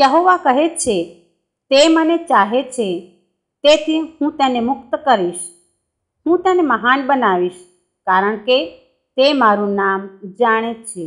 યહોવા કહે છે તે મને ચાહે છે તેથી હું તેને મુક્ત કરીશ હું તેને મહાન બનાવીશ કારણ કે તે મારું નામ જાણે છે